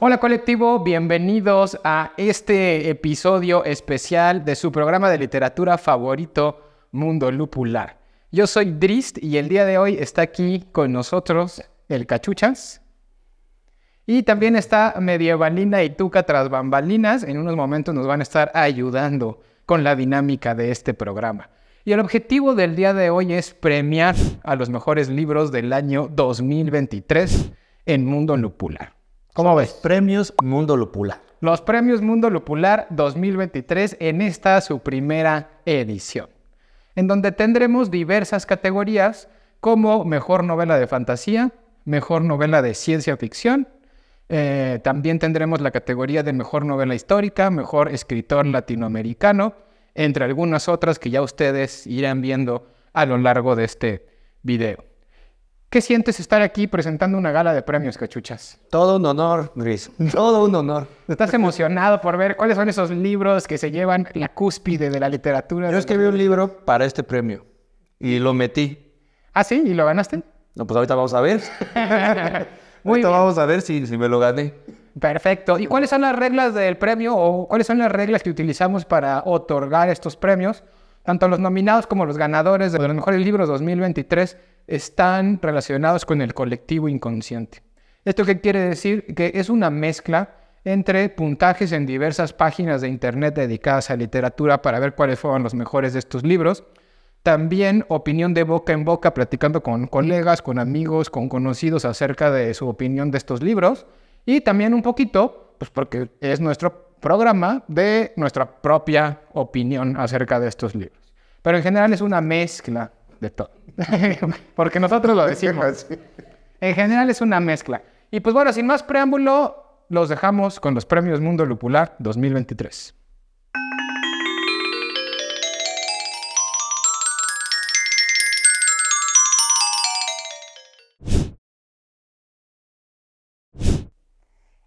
Hola colectivo, bienvenidos a este episodio especial de su programa de literatura favorito, Mundo Lupular. Yo soy Drist y el día de hoy está aquí con nosotros el Cachuchas. Y también está Medievalina y Tuca tras bambalinas. En unos momentos nos van a estar ayudando con la dinámica de este programa. Y el objetivo del día de hoy es premiar a los mejores libros del año 2023 en Mundo Lupular. ¿Cómo ves? premios Mundo Lupular. Los premios Mundo Lupular 2023 en esta su primera edición, en donde tendremos diversas categorías como mejor novela de fantasía, mejor novela de ciencia ficción, eh, también tendremos la categoría de mejor novela histórica, mejor escritor latinoamericano, entre algunas otras que ya ustedes irán viendo a lo largo de este video. ¿Qué sientes estar aquí presentando una gala de premios, cachuchas? Todo un honor, Luis. Todo un honor. ¿Estás emocionado por ver cuáles son esos libros que se llevan la cúspide de la literatura? Yo escribí un libro para este premio y lo metí. ¿Ah, sí? ¿Y lo ganaste? No, pues ahorita vamos a ver. ahorita vamos a ver si, si me lo gané. Perfecto. ¿Y cuáles son las reglas del premio o cuáles son las reglas que utilizamos para otorgar estos premios? Tanto los nominados como los ganadores de los mejores libros 2023 están relacionados con el colectivo inconsciente. ¿Esto qué quiere decir? Que es una mezcla entre puntajes en diversas páginas de Internet dedicadas a literatura para ver cuáles fueron los mejores de estos libros. También opinión de boca en boca, platicando con colegas, con amigos, con conocidos acerca de su opinión de estos libros. Y también un poquito, pues porque es nuestro programa, de nuestra propia opinión acerca de estos libros. Pero en general es una mezcla Porque nosotros lo decimos. En general es una mezcla. Y pues bueno, sin más preámbulo, los dejamos con los premios Mundo Lupular 2023.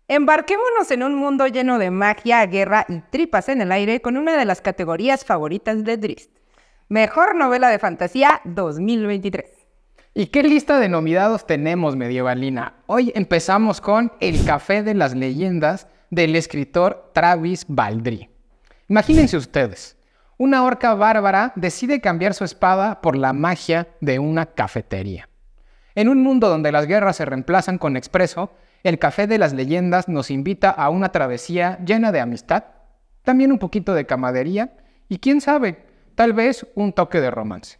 Embarquémonos en un mundo lleno de magia, guerra y tripas en el aire con una de las categorías favoritas de Drift. Mejor novela de fantasía 2023. ¿Y qué lista de nominados tenemos, Medievalina? Hoy empezamos con El Café de las Leyendas del escritor Travis Baldry. Imagínense ustedes, una orca bárbara decide cambiar su espada por la magia de una cafetería. En un mundo donde las guerras se reemplazan con expreso, el Café de las Leyendas nos invita a una travesía llena de amistad, también un poquito de camadería y quién sabe, tal vez un toque de romance.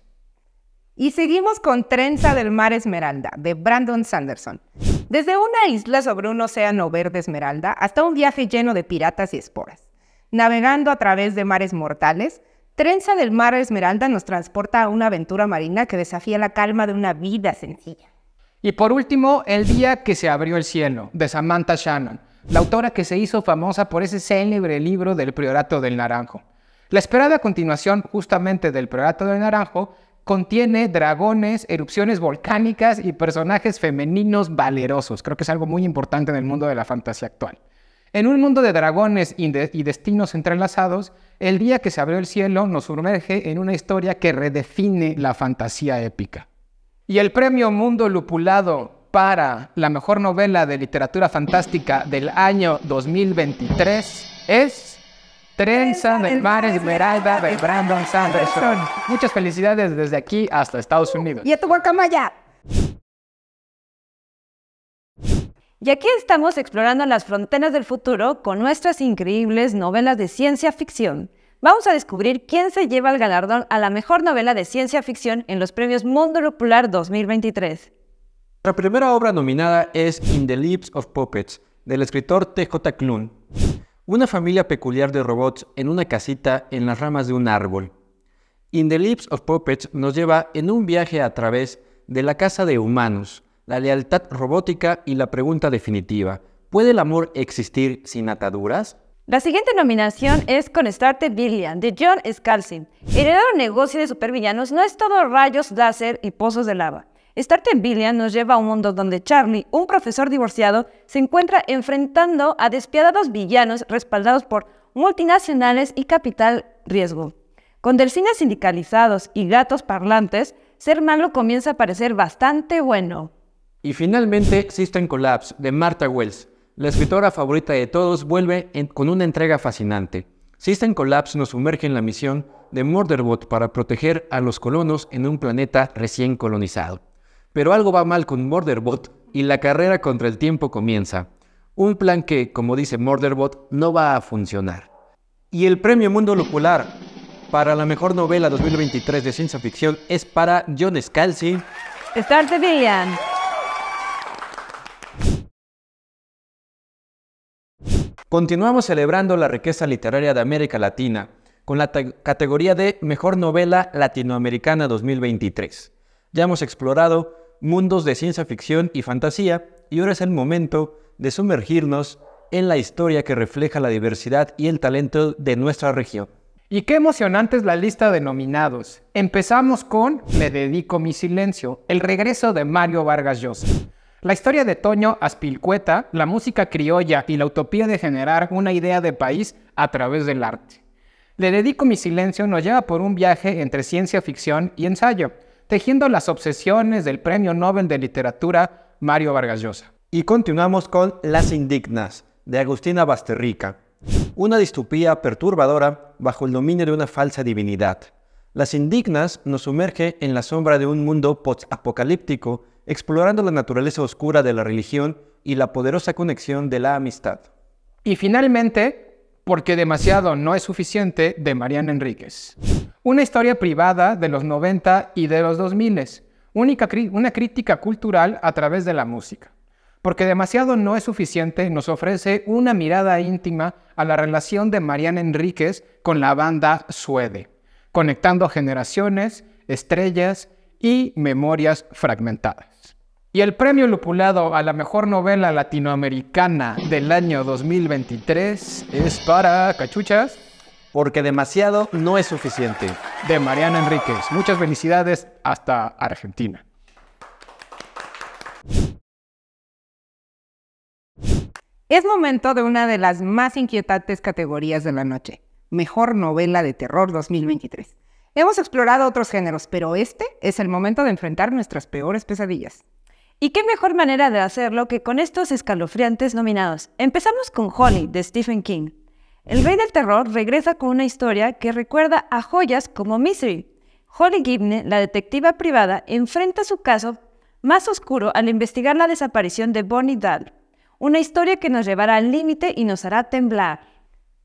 Y seguimos con Trenza del Mar Esmeralda, de Brandon Sanderson. Desde una isla sobre un océano verde esmeralda hasta un viaje lleno de piratas y esporas. Navegando a través de mares mortales, Trenza del Mar Esmeralda nos transporta a una aventura marina que desafía la calma de una vida sencilla. Y por último, El día que se abrió el cielo, de Samantha Shannon, la autora que se hizo famosa por ese célebre libro del Priorato del Naranjo. La esperada continuación justamente del prelato de Naranjo contiene dragones, erupciones volcánicas y personajes femeninos valerosos. Creo que es algo muy importante en el mundo de la fantasía actual. En un mundo de dragones y destinos entrelazados, el día que se abrió el cielo nos sumerge en una historia que redefine la fantasía épica. Y el premio Mundo Lupulado para la mejor novela de literatura fantástica del año 2023 es... Teresa del Mar Esmeralda Brandon Sanderson. Muchas felicidades desde aquí hasta Estados Unidos. Y a tu guacamaya. Y aquí estamos explorando las fronteras del futuro con nuestras increíbles novelas de ciencia ficción. Vamos a descubrir quién se lleva el galardón a la mejor novela de ciencia ficción en los premios Mundo Popular 2023. La primera obra nominada es In the Lips of Puppets, del escritor T.J. Klune. Una familia peculiar de robots en una casita en las ramas de un árbol. In the Lips of Puppets nos lleva en un viaje a través de la casa de humanos, la lealtad robótica y la pregunta definitiva. ¿Puede el amor existir sin ataduras? La siguiente nominación es Con Starte Billion de John Scalzi. heredero negocio de supervillanos no es todo rayos, láser y pozos de lava. Billion nos lleva a un mundo donde Charlie, un profesor divorciado, se encuentra enfrentando a despiadados villanos respaldados por multinacionales y capital riesgo. Con delfines sindicalizados y gatos parlantes, ser malo comienza a parecer bastante bueno. Y finalmente, System Collapse, de Martha Wells. La escritora favorita de todos vuelve con una entrega fascinante. System Collapse nos sumerge en la misión de Murderbot para proteger a los colonos en un planeta recién colonizado. Pero algo va mal con Murderbot y la carrera contra el tiempo comienza. Un plan que, como dice Murderbot, no va a funcionar. Y el premio Mundo Locular para la mejor novela 2023 de ciencia ficción es para John Scalzi. Star Continuamos celebrando la riqueza literaria de América Latina con la categoría de Mejor Novela Latinoamericana 2023. Ya hemos explorado mundos de ciencia ficción y fantasía, y ahora es el momento de sumergirnos en la historia que refleja la diversidad y el talento de nuestra región. Y qué emocionante es la lista de nominados. Empezamos con Me dedico mi silencio, el regreso de Mario Vargas Llosa. La historia de Toño Aspilcueta, la música criolla y la utopía de generar una idea de país a través del arte. Le dedico mi silencio nos lleva por un viaje entre ciencia ficción y ensayo, tejiendo las obsesiones del Premio Nobel de Literatura Mario Vargas Llosa. Y continuamos con Las Indignas, de Agustina Basterrica. Una distopía perturbadora bajo el dominio de una falsa divinidad. Las Indignas nos sumerge en la sombra de un mundo post-apocalíptico, explorando la naturaleza oscura de la religión y la poderosa conexión de la amistad. Y finalmente, porque demasiado no es suficiente, de Mariana Enríquez. Una historia privada de los 90 y de los 2000, única una crítica cultural a través de la música. Porque demasiado no es suficiente, nos ofrece una mirada íntima a la relación de Mariana Enríquez con la banda Suede, conectando generaciones, estrellas y memorias fragmentadas. Y el premio lupulado a la mejor novela latinoamericana del año 2023 es para Cachuchas porque demasiado no es suficiente. De Mariana Enríquez, muchas felicidades hasta Argentina. Es momento de una de las más inquietantes categorías de la noche, Mejor Novela de Terror 2023. Hemos explorado otros géneros, pero este es el momento de enfrentar nuestras peores pesadillas. ¿Y qué mejor manera de hacerlo que con estos escalofriantes nominados? Empezamos con Holly de Stephen King. El rey del terror regresa con una historia que recuerda a joyas como Misery. Holly Gibney, la detectiva privada, enfrenta su caso más oscuro al investigar la desaparición de Bonnie Dahl. Una historia que nos llevará al límite y nos hará temblar.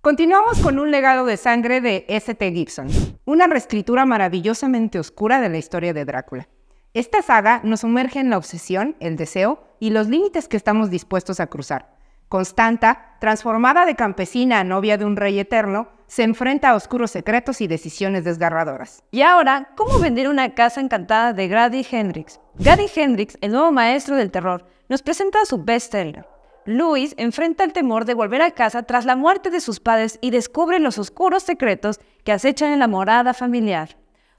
Continuamos con un legado de sangre de S.T. Gibson, una reescritura maravillosamente oscura de la historia de Drácula. Esta saga nos sumerge en la obsesión, el deseo y los límites que estamos dispuestos a cruzar Constanta, transformada de campesina a novia de un rey eterno, se enfrenta a oscuros secretos y decisiones desgarradoras. Y ahora, ¿cómo vender una casa encantada de Grady Hendrix? Grady Hendrix, el nuevo maestro del terror, nos presenta su bestseller. Louis enfrenta el temor de volver a casa tras la muerte de sus padres y descubre los oscuros secretos que acechan en la morada familiar.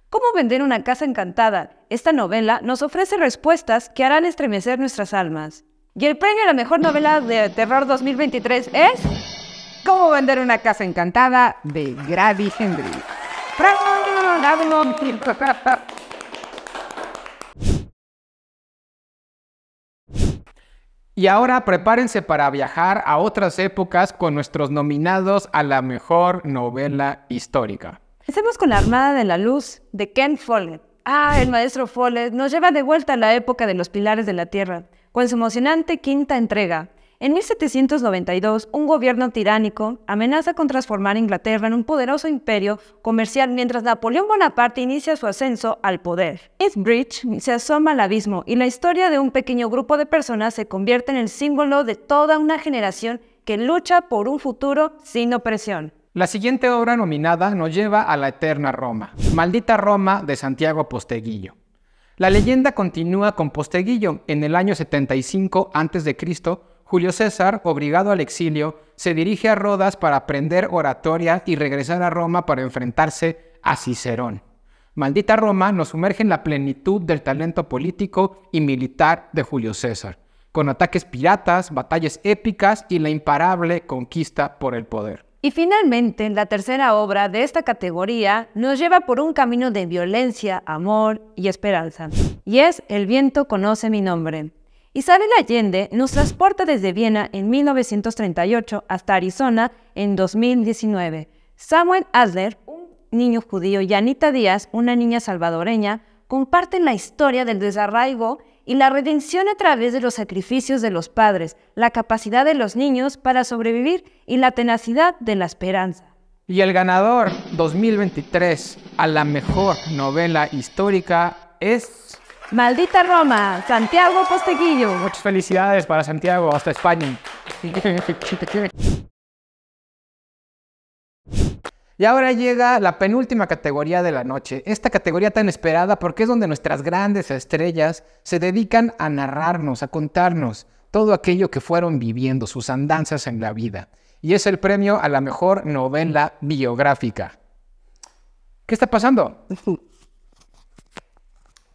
¿Cómo vender una casa encantada? Esta novela nos ofrece respuestas que harán estremecer nuestras almas. Y el premio a la mejor novela de terror 2023 es Cómo vender una casa encantada de Grady Henry. Y ahora prepárense para viajar a otras épocas con nuestros nominados a la mejor novela histórica. Empecemos con La Armada de la Luz de Ken Follett. Ah, el maestro Follett nos lleva de vuelta a la época de los pilares de la Tierra, con su emocionante quinta entrega. En 1792, un gobierno tiránico amenaza con transformar Inglaterra en un poderoso imperio comercial mientras Napoleón Bonaparte inicia su ascenso al poder. Eastbridge se asoma al abismo y la historia de un pequeño grupo de personas se convierte en el símbolo de toda una generación que lucha por un futuro sin opresión. La siguiente obra nominada nos lleva a la eterna Roma, Maldita Roma de Santiago Posteguillo. La leyenda continúa con Posteguillo. En el año 75 a.C., Julio César, obligado al exilio, se dirige a Rodas para aprender oratoria y regresar a Roma para enfrentarse a Cicerón. Maldita Roma nos sumerge en la plenitud del talento político y militar de Julio César, con ataques piratas, batallas épicas y la imparable conquista por el poder. Y finalmente, la tercera obra de esta categoría nos lleva por un camino de violencia, amor y esperanza, y es El viento conoce mi nombre. Isabel Allende nos transporta desde Viena en 1938 hasta Arizona en 2019. Samuel Adler, un niño judío, y Anita Díaz, una niña salvadoreña, comparten la historia del desarraigo y la redención a través de los sacrificios de los padres, la capacidad de los niños para sobrevivir y la tenacidad de la esperanza. Y el ganador 2023 a la mejor novela histórica es... Maldita Roma, Santiago Posteguillo. Muchas felicidades para Santiago, hasta España. Y ahora llega la penúltima categoría de la noche, esta categoría tan esperada porque es donde nuestras grandes estrellas se dedican a narrarnos, a contarnos todo aquello que fueron viviendo, sus andanzas en la vida. Y es el premio a la mejor novela biográfica. ¿Qué está pasando?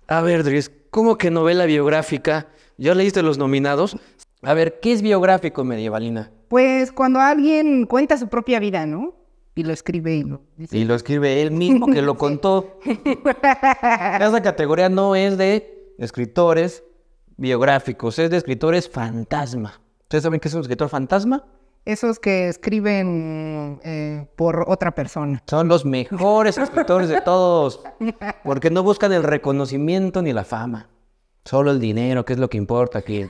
A ver, Dries, ¿cómo que novela biográfica? ¿Ya leíste los nominados? A ver, ¿qué es biográfico, Medievalina? Pues cuando alguien cuenta su propia vida, ¿no? Y lo escribe él. Y lo escribe él mismo que lo contó. Esa categoría no es de escritores biográficos, es de escritores fantasma. ¿Ustedes saben qué es un escritor fantasma? Esos que escriben eh, por otra persona. Son los mejores escritores de todos, porque no buscan el reconocimiento ni la fama, solo el dinero, que es lo que importa aquí.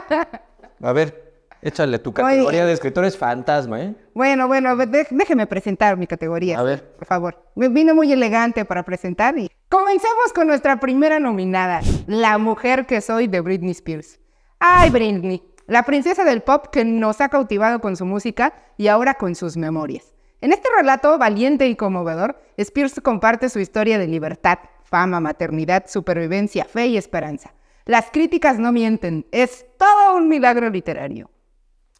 A ver, Échale tu categoría de escritores fantasma, ¿eh? Bueno, bueno, déjeme presentar mi categoría. A ver. Por favor. Me vino muy elegante para presentar y comencemos con nuestra primera nominada, La mujer que soy de Britney Spears. Ay, Britney, la princesa del pop que nos ha cautivado con su música y ahora con sus memorias. En este relato valiente y conmovedor, Spears comparte su historia de libertad, fama, maternidad, supervivencia, fe y esperanza. Las críticas no mienten, es todo un milagro literario.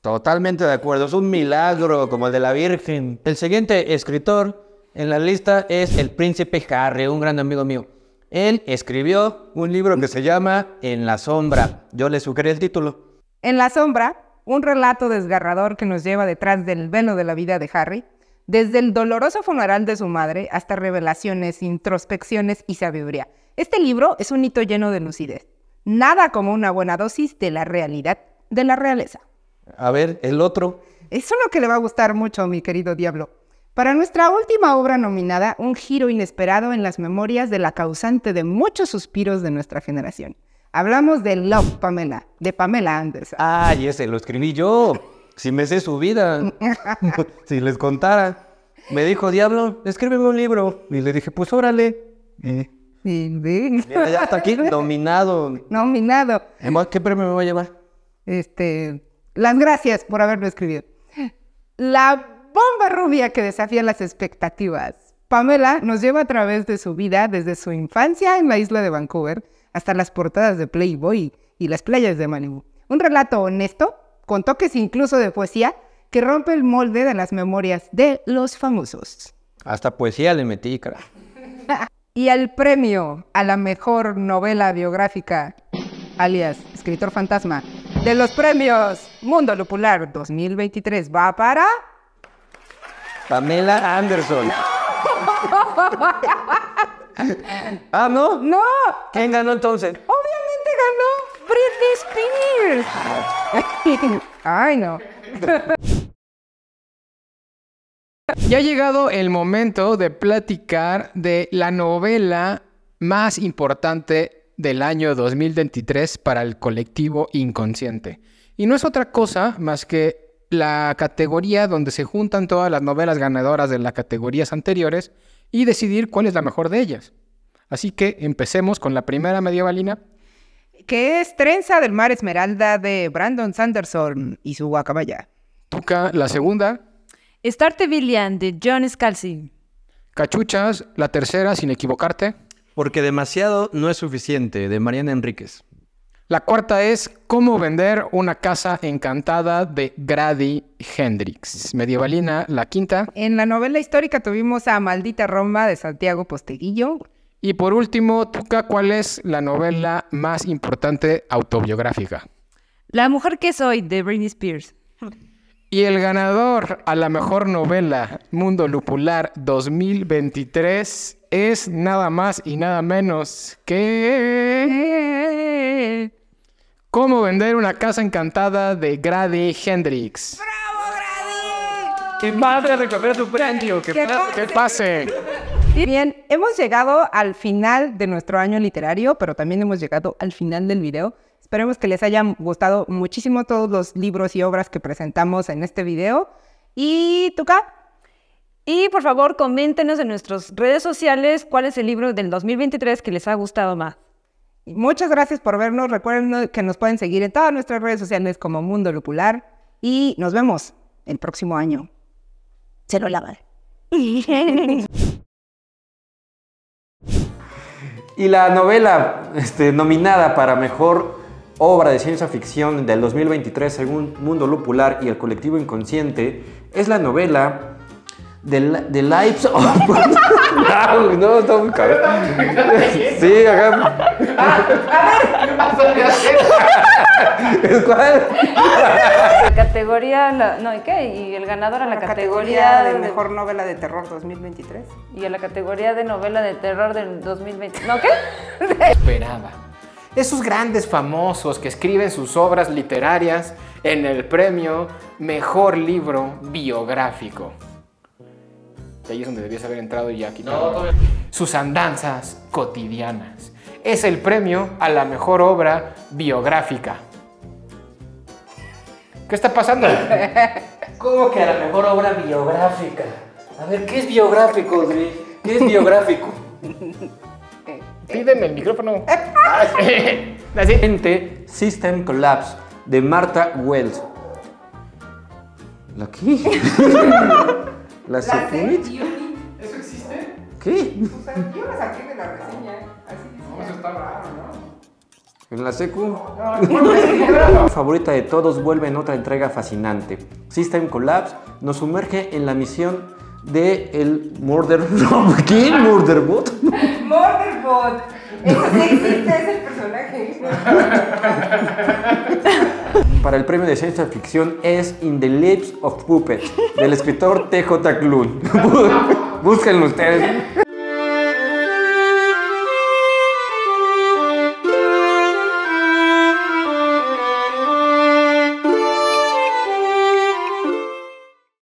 Totalmente de acuerdo, es un milagro como el de la Virgen. El siguiente escritor en la lista es el príncipe Harry, un gran amigo mío. Él escribió un libro que se llama En la sombra. Yo le sugerí el título. En la sombra, un relato desgarrador que nos lleva detrás del velo de la vida de Harry, desde el doloroso funeral de su madre hasta revelaciones, introspecciones y sabiduría. Este libro es un hito lleno de lucidez. Nada como una buena dosis de la realidad de la realeza. A ver, el otro. Eso Es lo que le va a gustar mucho, mi querido Diablo. Para nuestra última obra nominada, un giro inesperado en las memorias de la causante de muchos suspiros de nuestra generación. Hablamos de Love Pamela, de Pamela Anderson. Ay, ese lo escribí yo. Si me sé su vida, si les contara. Me dijo, Diablo, escríbeme un libro. Y le dije, pues órale. Y ya está aquí nominado. Nominado. ¿Qué premio me va a llevar? Este, las gracias por haberlo escrito. La bomba rubia que desafía las expectativas. Pamela nos lleva a través de su vida desde su infancia en la isla de Vancouver hasta las portadas de Playboy y las playas de Malibu. Un relato honesto, con toques incluso de poesía, que rompe el molde de las memorias de los famosos. Hasta poesía le metí, cara. y el premio a la mejor novela biográfica, alias Escritor Fantasma, de los premios Mundo Lupular 2023 va para... Pamela Anderson. ah, ¿no? No. ¿Quién ganó entonces? Obviamente ganó Britney Spears. Ay, no. Ya ha llegado el momento de platicar de la novela más importante del año 2023 para el colectivo inconsciente. Y no es otra cosa más que la categoría donde se juntan todas las novelas ganadoras de las categorías anteriores y decidir cuál es la mejor de ellas. Así que empecemos con la primera medievalina. Que es Trenza del Mar Esmeralda de Brandon Sanderson y su guacamaya. Tuca, la segunda. Startevillian de John Scalzi. Cachuchas, la tercera, sin equivocarte. Porque demasiado no es suficiente, de Mariana Enríquez. La cuarta es Cómo vender una casa encantada de Grady Hendrix. Medievalina, la quinta. En la novela histórica tuvimos a Maldita Roma de Santiago Posteguillo. Y por último, Tuca, ¿cuál es la novela más importante autobiográfica? La mujer que soy de Britney Spears. Y el ganador a la mejor novela Mundo Lupular 2023 es nada más y nada menos que... ¿Cómo vender una casa encantada de Grady Hendrix? ¡Bravo, Grady! ¡Qué madre recupera tu premio! Qué que pase! Bien, hemos llegado al final de nuestro año literario, pero también hemos llegado al final del video. Esperemos que les hayan gustado muchísimo todos los libros y obras que presentamos en este video. Y Tuca. Y por favor, coméntenos en nuestras redes sociales cuál es el libro del 2023 que les ha gustado más. Muchas gracias por vernos. Recuerden que nos pueden seguir en todas nuestras redes sociales como Mundo Lupular. Y nos vemos el próximo año. Se lo Y la novela este, nominada para mejor obra de ciencia ficción del 2023 según Mundo Lupular y el colectivo Inconsciente, es la novela The, ¿De Lives of... no, no, está muy sí, acá... ¿Es cuál? La categoría... No, ¿y qué? Y el ganador a la, la categoría, de Mejor Novela de Terror 2023. Y a la categoría de Novela de Terror del 2020... ¿No qué? Esperaba. Esos grandes famosos que escriben sus obras literarias en el premio Mejor Libro Biográfico. De ahí es donde debías haber entrado y sus andanzas cotidianas. Es el premio a la mejor obra biográfica. ¿Qué está pasando? ¿Cómo que a la mejor obra biográfica? A ver, ¿qué es biográfico, ¿Qué es biográfico? Piden el micrófono. La ah, siguiente, System Collapse, de Marta Wells. ¿La qué? ¿La, Sofumich? ¿Eso existe? ¿Qué? yo la saqué de la reseña. ¿eh? Así No, eso está raro, ¿no? En la secu. Favorita de todos vuelve en otra entrega fascinante. System Collapse nos sumerge en la misión de el Murder. ¿Qué? ¿Murderbot? Murder personaje. Para el premio de ciencia ficción es In the Lips of Puppet, del escritor TJ Klun. Búsquenlo ustedes.